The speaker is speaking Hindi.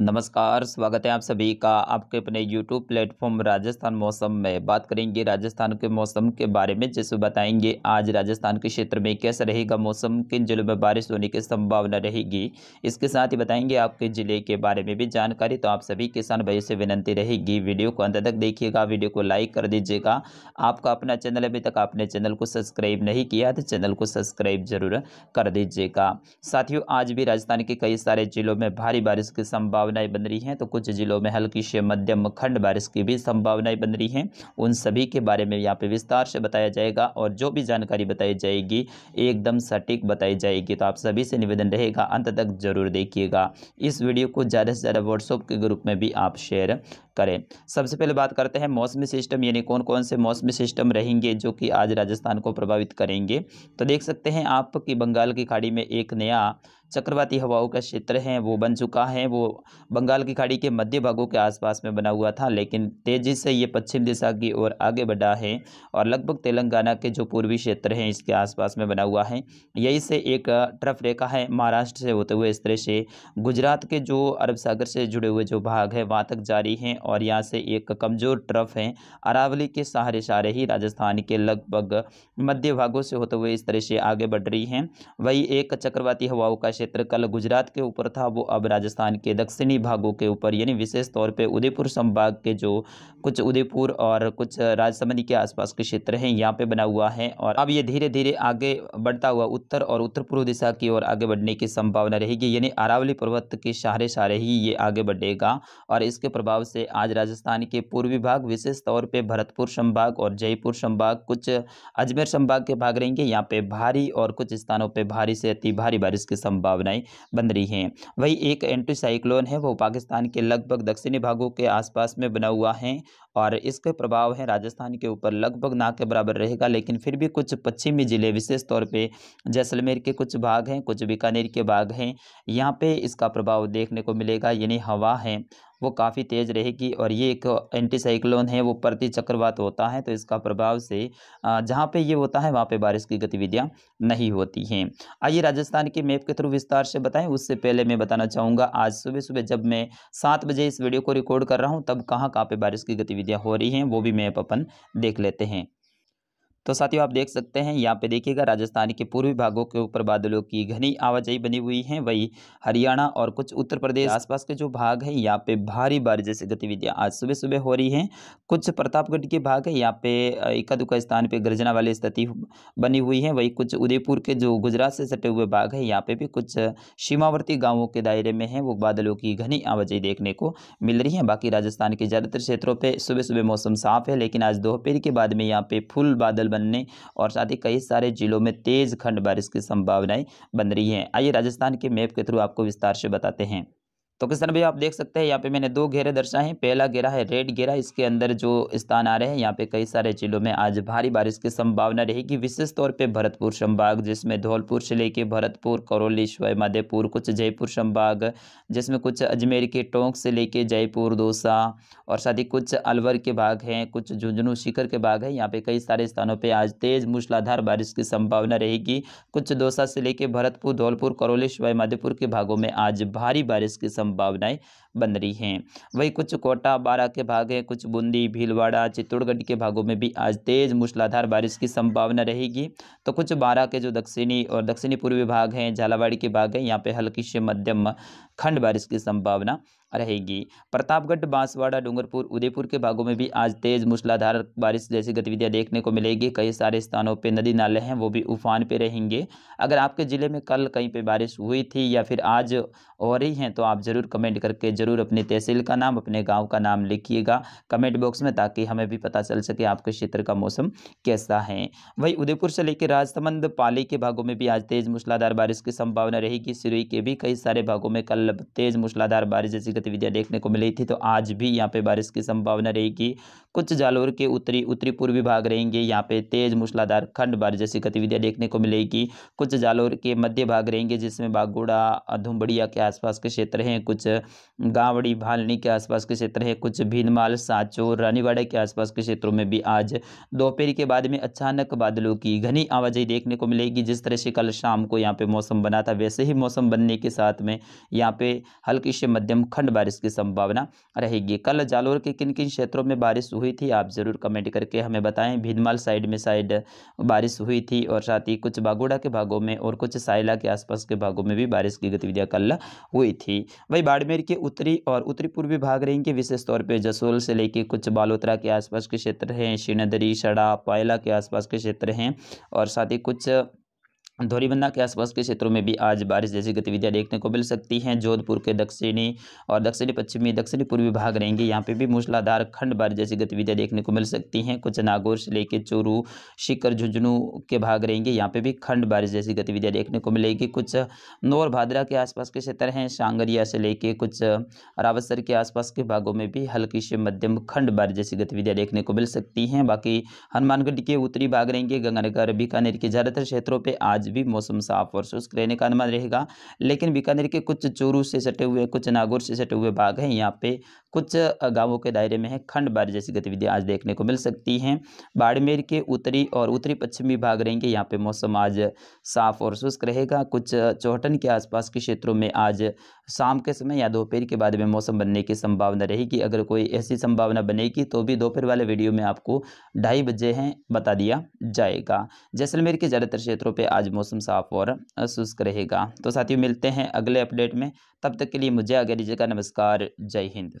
नमस्कार स्वागत है आप सभी का आपके अपने यूट्यूब प्लेटफॉर्म राजस्थान मौसम में बात करेंगे राजस्थान के मौसम के बारे में जिसमें बताएंगे आज राजस्थान के क्षेत्र में कैसा रहेगा मौसम किन जिलों में बारिश होने की संभावना रहेगी इसके साथ ही बताएंगे आपके ज़िले के बारे में भी जानकारी तो आप सभी किसान भाइयों से विनंती रहेगी वीडियो को अंत तक देखिएगा वीडियो को लाइक कर दीजिएगा आपका अपना चैनल अभी तक आपने चैनल को सब्सक्राइब नहीं किया तो चैनल को सब्सक्राइब जरूर कर दीजिएगा साथियों आज भी राजस्थान के कई सारे जिलों में भारी बारिश की संभावना संभावनाएं बन रही हैं तो कुछ जिलों में हल्की से मध्यम खंड बारिश की भी संभावनाएं बन रही हैं उन सभी के बारे में यहाँ पे विस्तार से बताया जाएगा और जो भी जानकारी बताई जाएगी एकदम सटीक बताई जाएगी तो आप सभी से निवेदन रहेगा अंत तक जरूर देखिएगा इस वीडियो को ज़्यादा से ज़्यादा व्हाट्सअप के ग्रुप में भी आप शेयर करें सबसे पहले बात करते हैं मौसमी सिस्टम यानी कौन कौन से मौसमी सिस्टम रहेंगे जो कि आज राजस्थान को प्रभावित करेंगे तो देख सकते हैं आप कि बंगाल की खाड़ी में एक नया चक्रवाती हवाओं का क्षेत्र है वो बन चुका है वो बंगाल की खाड़ी के मध्य भागों के आसपास में बना हुआ था लेकिन तेज़ी से ये पश्चिम दिशा की ओर आगे बढ़ा है और लगभग तेलंगाना के जो पूर्वी क्षेत्र हैं इसके आसपास में बना हुआ है यही से एक ट्रफ रेखा है महाराष्ट्र से होते हुए इस तरह से गुजरात के जो अरब सागर से जुड़े हुए जो भाग है वहाँ तक जारी हैं और यहाँ से एक कमज़ोर ट्रफ है अरावली के सहारे सहारे ही राजस्थान के लगभग मध्य भागों से होते हुए इस तरह से आगे बढ़ रही हैं वही एक चक्रवाती हवाओं का कल गुजरात के ऊपर था वो अब राजस्थान के दक्षिणी भागों के ऊपर यानी विशेष तौर पे उदयपुर संभाग के जो कुछ उदयपुर और कुछ राजसमंद के आसपास के क्षेत्र हैं यहाँ पे बना हुआ है और अब ये धीरे धीरे आगे बढ़ता हुआ उत्तर और उत्तर पूर्व दिशा की ओर आगे बढ़ने की संभावना रहेगी यानी अरावली पर्वत के सहारे सहारे ही ये आगे बढ़ेगा और इसके प्रभाव से आज राजस्थान के पूर्वी भाग विशेष तौर पर भरतपुर संभाग और जयपुर संभाग कुछ अजमेर संभाग के भाग रहेंगे यहाँ पे भारी और कुछ स्थानों पर भारी से अति भारी बारिश की संभावना संभावनाएं बन रही हैं वही एक साइक्लोन है वो पाकिस्तान के लगभग दक्षिणी भागों के आसपास में बना हुआ है और इसके प्रभाव है राजस्थान के ऊपर लगभग ना के बराबर रहेगा लेकिन फिर भी कुछ पश्चिमी ज़िले विशेष तौर पे जैसलमेर के कुछ भाग हैं कुछ बीकानेर के भाग हैं यहाँ पे इसका प्रभाव देखने को मिलेगा यानी हवा है वो काफ़ी तेज़ रहेगी और ये एक एंटीसाइक्लोन है वो प्रति चक्रवात होता है तो इसका प्रभाव से जहाँ पे ये होता है वहाँ पे बारिश की गतिविधियाँ नहीं होती हैं आइए राजस्थान के मैप के थ्रू विस्तार से बताएं उससे पहले मैं बताना चाहूँगा आज सुबह सुबह जब मैं सात बजे इस वीडियो को रिकॉर्ड कर रहा हूँ तब कहाँ कहाँ पर बारिश की गतिविधियाँ हो रही हैं वो भी मैप अपन देख लेते हैं तो साथियों आप देख सकते हैं यहाँ पे देखिएगा राजस्थान के पूर्वी भागों के ऊपर बादलों की घनी आवाजाही बनी हुई है वही हरियाणा और कुछ उत्तर प्रदेश आसपास के जो भाग है यहाँ पे भारी बारिश जैसी गतिविधियाँ आज सुबह सुबह हो रही हैं कुछ प्रतापगढ़ के भाग है यहाँ पे इक्का दुक्का स्थान पर गर्जना वाली स्थिति बनी हुई है वही कुछ उदयपुर के जो गुजरात से सटे हुए भाग है यहाँ पे भी कुछ सीमावर्ती गाँवों के दायरे में है वो बादलों की घनी आवाजाही देखने को मिल रही है बाकी राजस्थान के ज़्यादातर क्षेत्रों पर सुबह सुबह मौसम साफ है लेकिन आज दोपहर के बाद में यहाँ पे फुल बादल बनने और साथ ही कई सारे जिलों में तेज़ खंड बारिश की संभावनाएं बन रही हैं आइए राजस्थान के मैप के थ्रू आपको विस्तार से बताते हैं तो किसान भैया आप देख सकते हैं यहाँ पे मैंने दो घेरे दर्शाए हैं पहला घेरा है रेड घेरा इसके अंदर जो स्थान आ रहे हैं यहाँ पे कई सारे जिलों में आज भारी बारिश की संभावना रहेगी विशेष तौर पे भरतपुर संभाग जिसमें धौलपुर से लेके भरतपुर करौली मधेपुर कुछ जयपुर संभाग जिसमें कुछ अजमेर के टोंक से लेके जयपुर दौसा और साथ ही कुछ अलवर के भाग हैं कुछ झुंझुनू शिखर के भाग हैं यहाँ पे कई सारे स्थानों पर आज तेज मूसलाधार बारिश की संभावना रहेगी कुछ दौसा से लेके भरतपुर धौलपुर करौली मधेपुर के भागों में आज भारी बारिश की संभावनाएं बन रही हैं वहीं कुछ कोटा बारा के भाग हैं कुछ बूंदी भीलवाड़ा चित्तौड़गढ़ के भागों में भी आज तेज़ मूसलाधार बारिश की संभावना रहेगी तो कुछ बारह के जो दक्षिणी और दक्षिणी पूर्वी भाग हैं झालावाड़ी के भाग हैं यहाँ पे हल्की से मध्यम खंड बारिश की संभावना रहेगी प्रतापगढ़ बांसवाड़ा डूंगरपुर उदयपुर के भागों में भी आज तेज़ मूसलाधार बारिश जैसी गतिविधियां देखने को मिलेगी कई सारे स्थानों पे नदी नाले हैं वो भी उफान पे रहेंगे अगर आपके ज़िले में कल कहीं पे बारिश हुई थी या फिर आज हो रही हैं तो आप ज़रूर कमेंट करके ज़रूर अपनी तहसील का नाम अपने गाँव का नाम लिखिएगा कमेंट बॉक्स में ताकि हमें भी पता चल सके आपके क्षेत्र का मौसम कैसा है वहीं उदयपुर से लेकर राजसमंद पाली के भागों में भी आज तेज़ मूसलाधार बारिश की संभावना रहेगी सिरोई के भी कई सारे भागों में कल तेज़ मूसलाधार बारिश जैसी गतिविधियाँ देखने को मिली थी तो आज भी यहाँ पे बारिश की संभावना रहेगी कुछ जालोर के उत्तरी उत्तरी पूर्वी भाग रहेंगे यहाँ पे तेज़ मूसलाधार खंड बारिश जैसी गतिविधियाँ देखने को मिलेगी कुछ जालोर के मध्य भाग रहेंगे जिसमें बागोड़ा धुम्बड़िया के आसपास के क्षेत्र हैं कुछ गावड़ी भालनी के आसपास के क्षेत्र है कुछ भीनमाल साचो रानीवाड़ा के आसपास के क्षेत्रों में भी आज दोपहर के बाद में अचानक बादलों की घनी आवाजाही देखने को मिलेगी जिस तरह से कल शाम को यहाँ पे मौसम बना था वैसे ही मौसम बनने के साथ में यहाँ पे हल्की से मध्यम खंड बारिश की संभावना रहेगी कल जालोर के किन किन क्षेत्रों में बारिश हुई थी आप ज़रूर कमेंट करके हमें बताएं भीनमाल साइड में साइड बारिश हुई थी और साथ ही कुछ बागोड़ा के भागों में और कुछ साइला के आसपास के भागों में भी बारिश की गतिविधियाँ कल हुई थी वही बाड़मेर के उत्तर उत्तरी और उत्तरी पूर्वी भाग रेंज के विशेष तौर पर जसोल से लेके कुछ बालोतरा के आसपास के क्षेत्र हैं श्रीनदरी सड़ा पायला के आसपास के क्षेत्र हैं और साथ ही कुछ धोरीबंदा के आसपास के क्षेत्रों में भी आज बारिश जैसी गतिविधियां देखने को मिल सकती हैं जोधपुर के दक्षिणी और दक्षिणी पश्चिमी दक्षिणी पूर्वी भाग रहेंगे यहाँ पे भी मूसलाधार खंड बारिश जैसी गतिविधियां देखने को मिल सकती हैं कुछ नागौर से लेकर चूरू शिकर झुंझुनू के भाग रहेंगे यहाँ पे भी खंड बारिश जैसी गतिविधियाँ देखने को मिलेगी कुछ नोर भादरा के आसपास के क्षेत्र हैं सांगरिया से लेके कुछ रावतसर के आसपास के भागों में भी हल्की से मध्यम खंड बारिश जैसी गतिविधियाँ देखने को मिल सकती हैं बाकी हनुमानगढ़ के उत्तरी भाग रहेंगे गंगानगर बीकानेर के ज़्यादातर क्षेत्रों पर आज आज भी मौसम साफ और शुष्क रहने का अनुमान रहेगा लेकिन बीकानेर के कुछ चूरू से सटे हुए कुछ नागौर से सटे हुए बाघ हैं यहाँ पे कुछ गांवों के दायरे में है खंड बारिश जैसी गतिविधियाँ आज देखने को मिल सकती हैं बाड़मेर के उत्तरी और उत्तरी पश्चिमी भाग रहेंगे यहाँ पे मौसम आज साफ और शुष्क रहेगा कुछ चौहटन के आसपास के क्षेत्रों में आज शाम के समय या दोपहर के बाद में मौसम बनने की संभावना रहेगी अगर कोई ऐसी संभावना बनेगी तो भी दोपहर वाले वीडियो में आपको ढाई बजे हैं बता दिया जाएगा जैसलमेर के ज़्यादातर क्षेत्रों पर आज मौसम साफ और शुष्क रहेगा तो साथियों मिलते हैं अगले अपडेट में तब तक के लिए मुझे आगे दीजिएगा नमस्कार जय हिंद